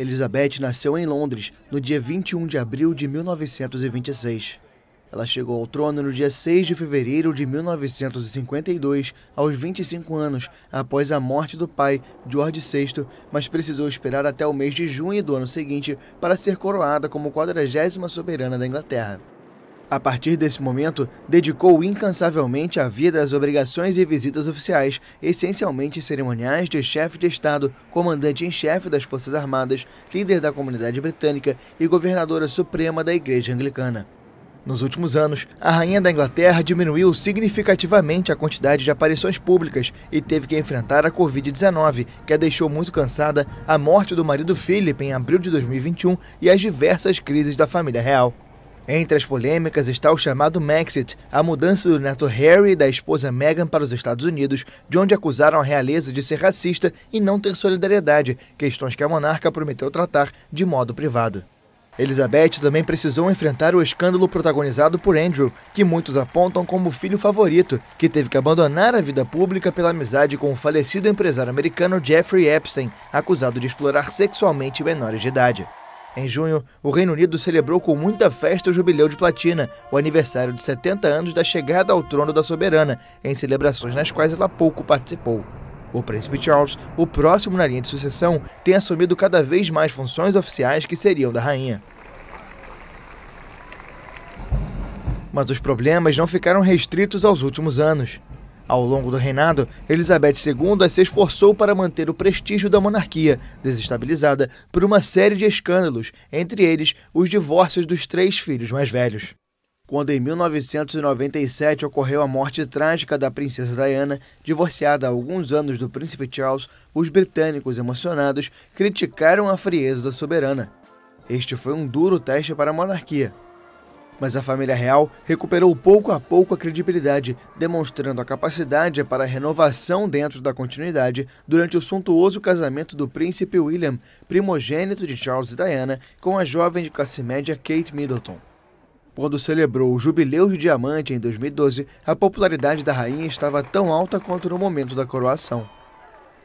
Elizabeth nasceu em Londres no dia 21 de abril de 1926. Ela chegou ao trono no dia 6 de fevereiro de 1952, aos 25 anos, após a morte do pai, George VI, mas precisou esperar até o mês de junho do ano seguinte para ser coroada como 40 soberana da Inglaterra. A partir desse momento, dedicou incansavelmente a vida às obrigações e visitas oficiais, essencialmente cerimoniais de chefe de Estado, comandante em chefe das Forças Armadas, líder da comunidade britânica e governadora suprema da Igreja Anglicana. Nos últimos anos, a rainha da Inglaterra diminuiu significativamente a quantidade de aparições públicas e teve que enfrentar a Covid-19, que a deixou muito cansada, a morte do marido Philip em abril de 2021 e as diversas crises da família real. Entre as polêmicas está o chamado Maxit, a mudança do neto Harry e da esposa Meghan para os Estados Unidos, de onde acusaram a realeza de ser racista e não ter solidariedade, questões que a monarca prometeu tratar de modo privado. Elizabeth também precisou enfrentar o escândalo protagonizado por Andrew, que muitos apontam como o filho favorito, que teve que abandonar a vida pública pela amizade com o falecido empresário americano Jeffrey Epstein, acusado de explorar sexualmente menores de idade. Em junho, o Reino Unido celebrou com muita festa o Jubileu de Platina, o aniversário de 70 anos da chegada ao trono da soberana, em celebrações nas quais ela pouco participou. O príncipe Charles, o próximo na linha de sucessão, tem assumido cada vez mais funções oficiais que seriam da rainha. Mas os problemas não ficaram restritos aos últimos anos. Ao longo do reinado, Elizabeth II se esforçou para manter o prestígio da monarquia, desestabilizada por uma série de escândalos, entre eles os divórcios dos três filhos mais velhos. Quando em 1997 ocorreu a morte trágica da princesa Diana, divorciada há alguns anos do príncipe Charles, os britânicos emocionados criticaram a frieza da soberana. Este foi um duro teste para a monarquia, mas a família real recuperou pouco a pouco a credibilidade, demonstrando a capacidade para a renovação dentro da continuidade durante o suntuoso casamento do príncipe William, primogênito de Charles e Diana, com a jovem de classe média Kate Middleton. Quando celebrou o Jubileu de Diamante em 2012, a popularidade da rainha estava tão alta quanto no momento da coroação.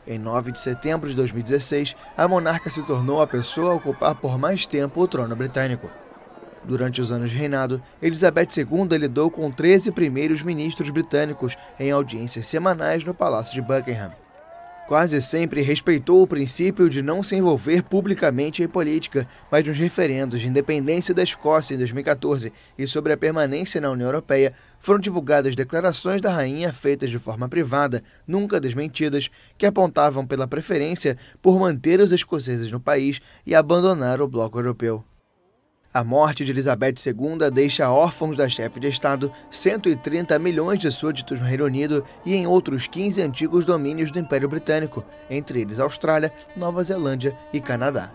Em 9 de setembro de 2016, a monarca se tornou a pessoa a ocupar por mais tempo o trono britânico. Durante os anos de reinado, Elizabeth II lidou com 13 primeiros ministros britânicos em audiências semanais no Palácio de Buckingham. Quase sempre respeitou o princípio de não se envolver publicamente em política, mas nos referendos de independência da Escócia em 2014 e sobre a permanência na União Europeia, foram divulgadas declarações da rainha feitas de forma privada, nunca desmentidas, que apontavam pela preferência por manter os escoceses no país e abandonar o bloco europeu. A morte de Elizabeth II deixa órfãos da chefe de Estado 130 milhões de súditos no Reino Unido e em outros 15 antigos domínios do Império Britânico, entre eles Austrália, Nova Zelândia e Canadá.